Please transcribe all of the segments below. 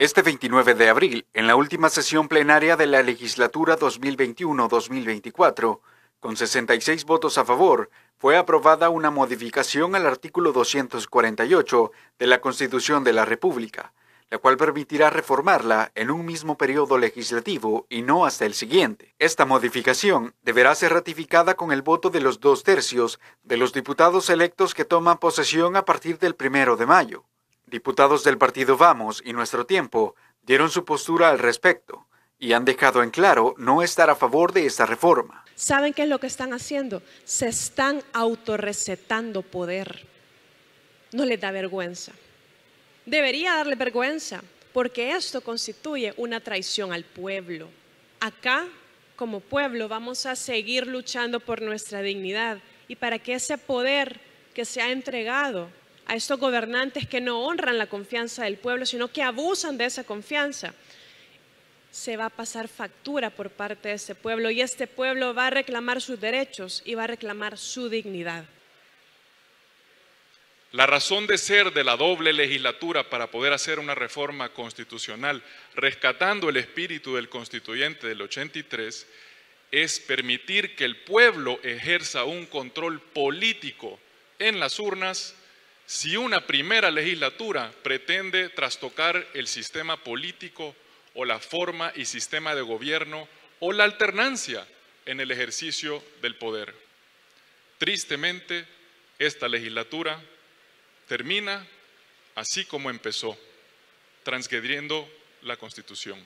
Este 29 de abril, en la última sesión plenaria de la legislatura 2021-2024, con 66 votos a favor, fue aprobada una modificación al artículo 248 de la Constitución de la República, la cual permitirá reformarla en un mismo periodo legislativo y no hasta el siguiente. Esta modificación deberá ser ratificada con el voto de los dos tercios de los diputados electos que toman posesión a partir del primero de mayo. Diputados del partido Vamos y Nuestro Tiempo dieron su postura al respecto y han dejado en claro no estar a favor de esta reforma. ¿Saben qué es lo que están haciendo? Se están autorrecetando poder. No les da vergüenza. Debería darle vergüenza, porque esto constituye una traición al pueblo. Acá, como pueblo, vamos a seguir luchando por nuestra dignidad y para que ese poder que se ha entregado a estos gobernantes que no honran la confianza del pueblo, sino que abusan de esa confianza, se va a pasar factura por parte de ese pueblo y este pueblo va a reclamar sus derechos y va a reclamar su dignidad. La razón de ser de la doble legislatura para poder hacer una reforma constitucional rescatando el espíritu del constituyente del 83 es permitir que el pueblo ejerza un control político en las urnas si una primera legislatura pretende trastocar el sistema político o la forma y sistema de gobierno o la alternancia en el ejercicio del poder. Tristemente, esta legislatura termina así como empezó, transgrediendo la Constitución.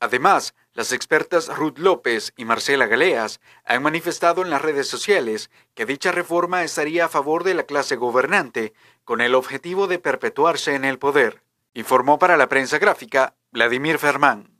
Además, las expertas Ruth López y Marcela Galeas han manifestado en las redes sociales que dicha reforma estaría a favor de la clase gobernante con el objetivo de perpetuarse en el poder, informó para la prensa gráfica Vladimir Fermán.